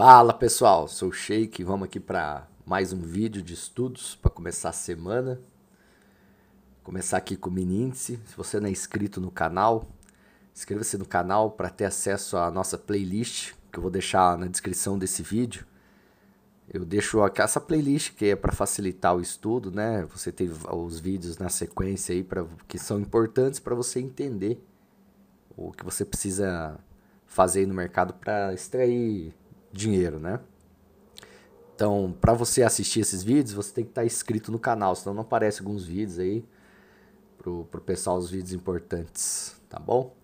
Fala pessoal, sou o Sheik, vamos aqui para mais um vídeo de estudos para começar a semana. Começar aqui com o mini índice. Se você não é inscrito no canal, inscreva-se no canal para ter acesso à nossa playlist que eu vou deixar na descrição desse vídeo. Eu deixo aqui essa playlist que é para facilitar o estudo, né? Você tem os vídeos na sequência aí para que são importantes para você entender o que você precisa fazer no mercado para extrair dinheiro, né? Então, para você assistir esses vídeos, você tem que estar tá inscrito no canal, senão não aparece alguns vídeos aí pro, pro pessoal os vídeos importantes, tá bom?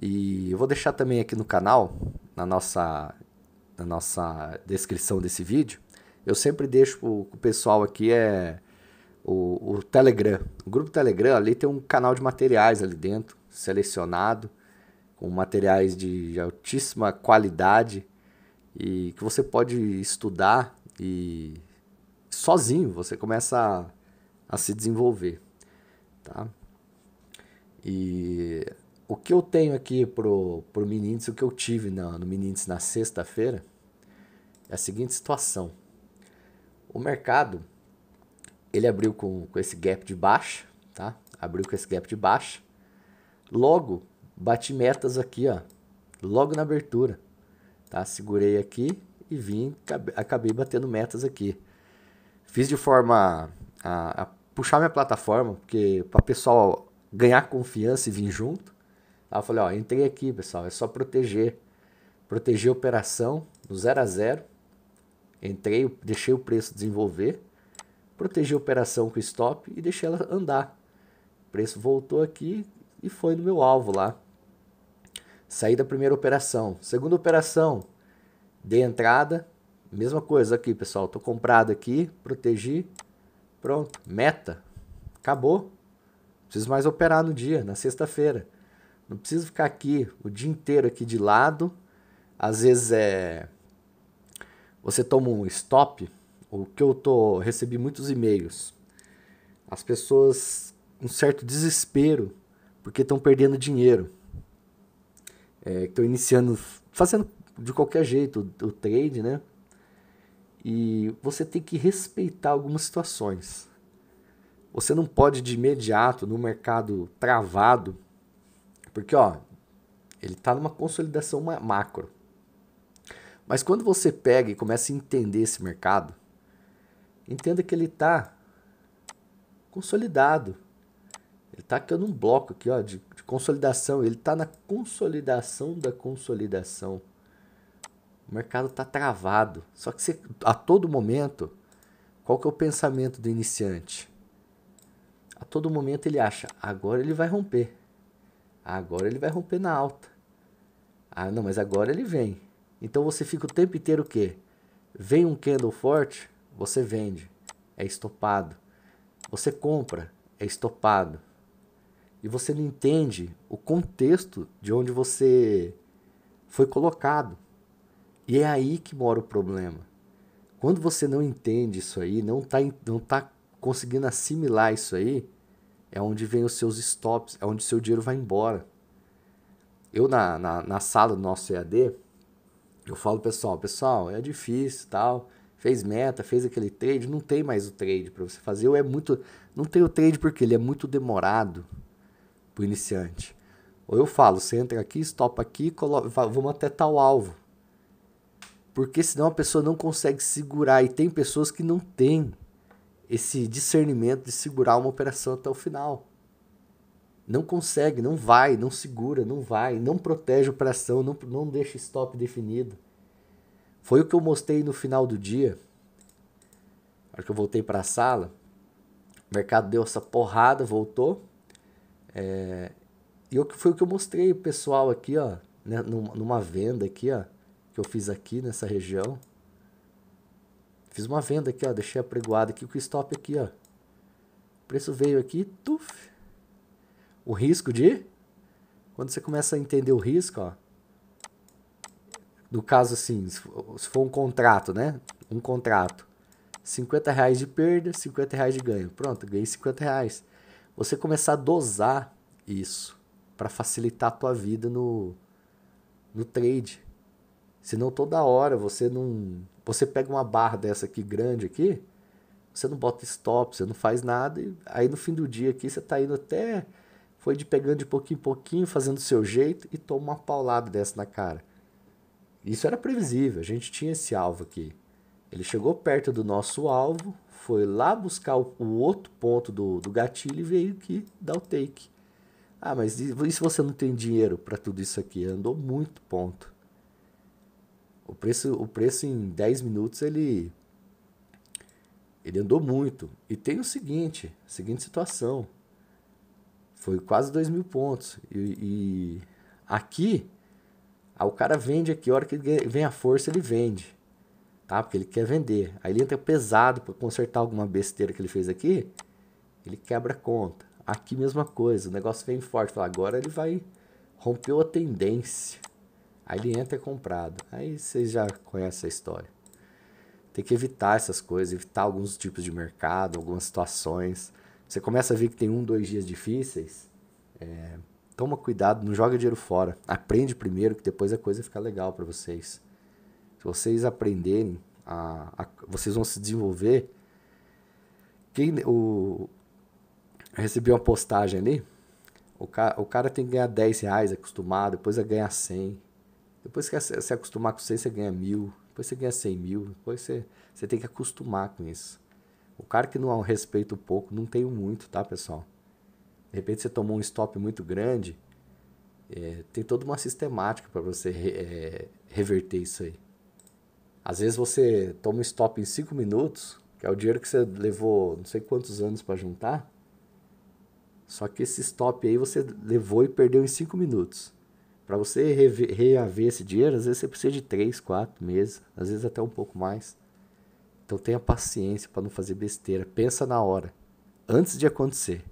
E eu vou deixar também aqui no canal, na nossa, na nossa descrição desse vídeo, eu sempre deixo o, o pessoal aqui é o, o Telegram. O grupo Telegram ali tem um canal de materiais ali dentro, selecionado, com materiais de altíssima qualidade e que você pode estudar e sozinho você começa a, a se desenvolver, tá? E o que eu tenho aqui pro pro Minintes, o que eu tive na, no Minintes na sexta-feira é a seguinte situação: o mercado ele abriu com, com esse gap de baixa, tá? Abriu com esse gap de baixa. Logo bati metas aqui, ó, logo na abertura Tá? Segurei aqui e vim, acabei batendo metas aqui. Fiz de forma a, a puxar minha plataforma, porque para o pessoal ganhar confiança e vir junto. Tá? Eu falei, ó, entrei aqui, pessoal, é só proteger. Proteger a operação do zero a zero. Entrei, deixei o preço desenvolver, protegi a operação com stop e deixei ela andar. O preço voltou aqui e foi no meu alvo lá sair da primeira operação. Segunda operação, dei entrada, mesma coisa aqui, pessoal. Estou comprado aqui, protegi, pronto, meta, acabou. preciso mais operar no dia, na sexta-feira. Não preciso ficar aqui o dia inteiro aqui de lado. Às vezes é você toma um stop. O que eu tô recebi muitos e-mails. As pessoas um certo desespero porque estão perdendo dinheiro é, que estão iniciando, fazendo de qualquer jeito o, o trade, né? E você tem que respeitar algumas situações. Você não pode de imediato, no mercado travado, porque ó, ele está numa consolidação macro. Mas quando você pega e começa a entender esse mercado, entenda que ele está consolidado. Ele está aqui num bloco aqui, ó, de, de consolidação. Ele está na consolidação da consolidação. O mercado está travado. Só que você, a todo momento, qual que é o pensamento do iniciante? A todo momento ele acha, agora ele vai romper. Agora ele vai romper na alta. Ah, não, mas agora ele vem. Então você fica o tempo inteiro o quê? Vem um candle forte, você vende, é estopado. Você compra, é estopado e você não entende o contexto de onde você foi colocado. E é aí que mora o problema. Quando você não entende isso aí, não está não tá conseguindo assimilar isso aí, é onde vem os seus stops, é onde o seu dinheiro vai embora. Eu, na, na, na sala do nosso EAD, eu falo pessoal, pessoal, é difícil tal, fez meta, fez aquele trade, não tem mais o trade para você fazer, ou é muito, não tem o trade porque ele é muito demorado, para o iniciante. Ou eu falo, você entra aqui, stopa aqui, coloca, vamos até tal alvo. Porque senão a pessoa não consegue segurar. E tem pessoas que não têm esse discernimento de segurar uma operação até o final. Não consegue, não vai, não segura, não vai, não protege a operação, não, não deixa stop definido. Foi o que eu mostrei no final do dia. Na hora que eu voltei para a sala, o mercado deu essa porrada, voltou. É, e que foi o que eu mostrei o pessoal aqui, ó, né, numa venda aqui, ó, que eu fiz aqui nessa região. Fiz uma venda aqui, ó, deixei apregoado aqui com o stop aqui, ó. O preço veio aqui, tuf. O risco de quando você começa a entender o risco, ó, no caso assim, se for um contrato, né? Um contrato. 50 reais de perda, 50 reais de ganho. Pronto, ganhei 50 reais você começar a dosar isso para facilitar a tua vida no, no trade. Senão toda hora você não. Você pega uma barra dessa aqui grande aqui, você não bota stop, você não faz nada, e aí no fim do dia aqui você tá indo até. Foi de pegando de pouquinho em pouquinho, fazendo o seu jeito e toma uma paulada dessa na cara. Isso era previsível, a gente tinha esse alvo aqui. Ele chegou perto do nosso alvo, foi lá buscar o, o outro ponto do, do gatilho e veio que dá o take. Ah, mas e, e se você não tem dinheiro para tudo isso aqui? Andou muito ponto. O preço, o preço em 10 minutos ele ele andou muito. E tem o seguinte, seguinte situação. Foi quase 2 mil pontos. E, e aqui, ah, o cara vende aqui, a hora que vem a força, ele vende tá? Porque ele quer vender. Aí ele entra pesado para consertar alguma besteira que ele fez aqui, ele quebra a conta. Aqui mesma coisa, o negócio vem forte, fala, agora ele vai rompeu a tendência. Aí ele entra comprado. Aí vocês já conhecem a história. Tem que evitar essas coisas, evitar alguns tipos de mercado, algumas situações. Você começa a ver que tem um, dois dias difíceis. É, toma cuidado, não joga dinheiro fora. Aprende primeiro, que depois a coisa fica legal para vocês se vocês aprenderem, a, a, vocês vão se desenvolver. Quem, o, recebi uma postagem ali, o cara, o cara tem que ganhar 10 reais acostumado, depois vai ganhar 100. Depois que você se acostumar com 100, você ganha mil. Depois você ganha 100 mil. Depois você, você tem que acostumar com isso. O cara que não respeita um pouco, não tem o muito, tá, pessoal? De repente você tomou um stop muito grande. É, tem toda uma sistemática para você re, é, reverter isso aí. Às vezes você toma um stop em 5 minutos, que é o dinheiro que você levou não sei quantos anos para juntar. Só que esse stop aí você levou e perdeu em 5 minutos. Para você reaver esse dinheiro, às vezes você precisa de 3, 4 meses, às vezes até um pouco mais. Então tenha paciência para não fazer besteira. Pensa na hora, antes de acontecer.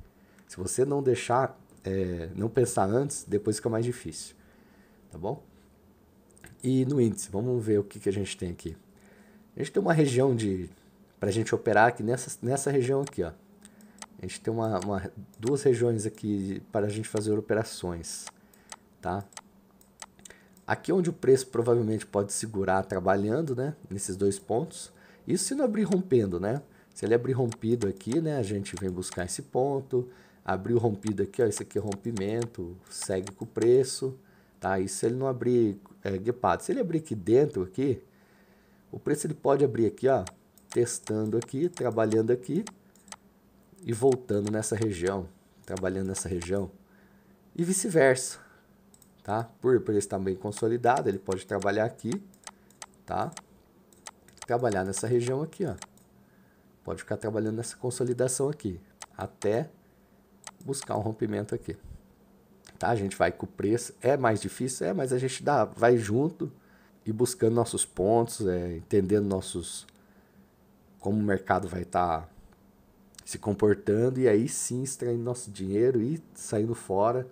Se você não deixar, é, não pensar antes, depois fica mais difícil. Tá bom? e no índice. Vamos ver o que, que a gente tem aqui. A gente tem uma região de para a gente operar aqui nessa, nessa região aqui, ó. A gente tem uma, uma duas regiões aqui para a gente fazer operações, tá? Aqui é onde o preço provavelmente pode segurar trabalhando, né? Nesses dois pontos. Isso se não abrir rompendo, né? Se ele abrir rompido aqui, né? A gente vem buscar esse ponto. Abriu rompido aqui, ó. Esse aqui é rompimento. Segue com o preço. Tá? Isso se ele não abrir é, guepado. Se ele abrir aqui dentro, aqui, o preço ele pode abrir aqui, ó, testando aqui, trabalhando aqui e voltando nessa região, trabalhando nessa região e vice-versa, tá? Por estar bem consolidado, ele pode trabalhar aqui, tá? Trabalhar nessa região aqui, ó. Pode ficar trabalhando nessa consolidação aqui até buscar um rompimento aqui. Tá? A gente vai com o preço, é mais difícil, é, mas a gente dá, vai junto e buscando nossos pontos, é, entendendo nossos como o mercado vai estar tá se comportando e aí sim extraindo nosso dinheiro e saindo fora,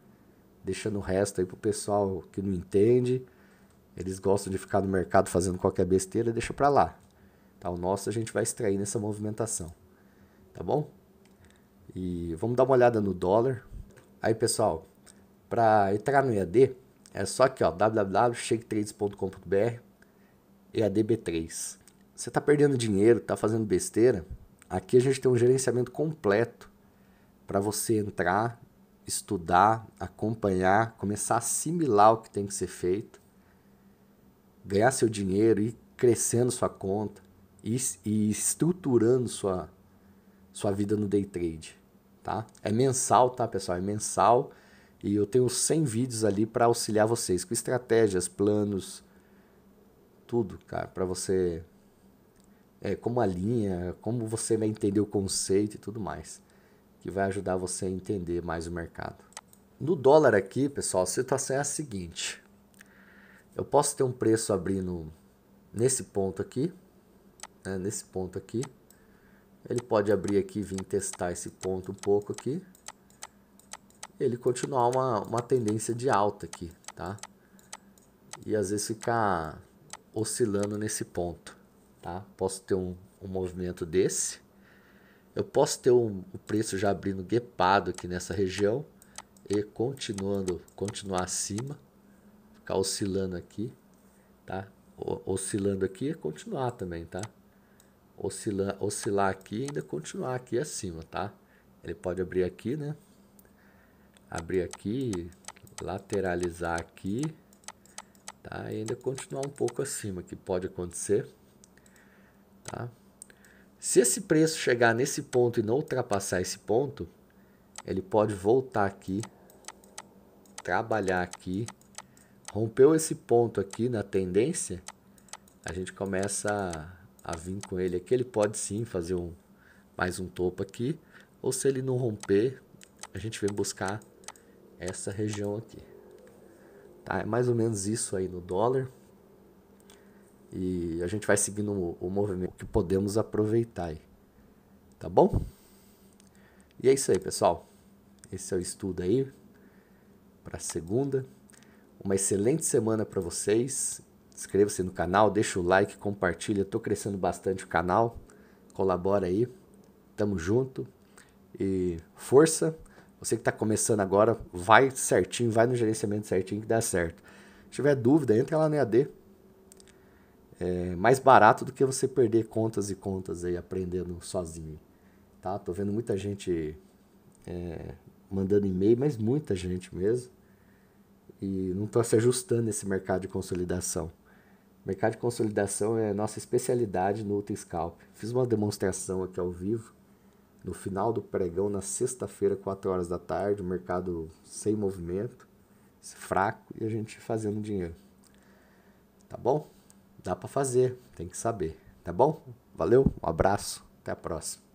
deixando o resto aí pro pessoal que não entende. Eles gostam de ficar no mercado fazendo qualquer besteira, deixa para lá. Tá, o nosso a gente vai extrair nessa movimentação. Tá bom? E vamos dar uma olhada no dólar. Aí, pessoal, para entrar no EAD, é só aqui, ó, wwwshake EADB3. Você está perdendo dinheiro, está fazendo besteira? Aqui a gente tem um gerenciamento completo para você entrar, estudar, acompanhar, começar a assimilar o que tem que ser feito, ganhar seu dinheiro, e crescendo sua conta e, e estruturando sua, sua vida no day trade. Tá? É mensal, tá, pessoal? É mensal. E eu tenho 100 vídeos ali para auxiliar vocês com estratégias, planos, tudo, cara, para você é, como a linha, como você vai entender o conceito e tudo mais, que vai ajudar você a entender mais o mercado. No dólar aqui, pessoal, a situação é a seguinte: eu posso ter um preço abrindo nesse ponto aqui, né, nesse ponto aqui, ele pode abrir aqui, vir testar esse ponto um pouco aqui, ele continuar uma, uma tendência de alta aqui, tá? E às vezes ficar oscilando nesse ponto, tá? Posso ter um, um movimento desse, eu posso ter um, o preço já abrindo guepado aqui nessa região e continuando, continuar acima, ficar oscilando aqui, tá? O, oscilando aqui e continuar também, tá? Oscilar, oscilar aqui e ainda continuar aqui acima, tá? Ele pode abrir aqui, né? abrir aqui, lateralizar aqui, tá? E ainda continuar um pouco acima, que pode acontecer, tá? Se esse preço chegar nesse ponto e não ultrapassar esse ponto, ele pode voltar aqui, trabalhar aqui, rompeu esse ponto aqui na tendência, a gente começa a, a vir com ele aqui, ele pode sim fazer um mais um topo aqui, ou se ele não romper, a gente vem buscar essa região aqui. Tá? É mais ou menos isso aí no dólar. E a gente vai seguindo o, movimento que podemos aproveitar aí. Tá bom? E é isso aí, pessoal. Esse é o estudo aí para segunda. Uma excelente semana para vocês. Inscreva-se no canal, deixa o like, compartilha. Estou crescendo bastante o canal. Colabora aí. Tamo junto. E força você que está começando agora, vai certinho, vai no gerenciamento certinho que dá certo. Se tiver dúvida, entra lá no EAD. É mais barato do que você perder contas e contas aí aprendendo sozinho. Tá? Tô vendo muita gente é, mandando e-mail, mas muita gente mesmo. E não está se ajustando nesse mercado de consolidação. Mercado de consolidação é nossa especialidade no Ultra Scalp. Fiz uma demonstração aqui ao vivo no final do pregão, na sexta-feira, 4 horas da tarde, o mercado sem movimento, fraco e a gente fazendo dinheiro. Tá bom? Dá para fazer, tem que saber, tá bom? Valeu, um abraço, até a próxima.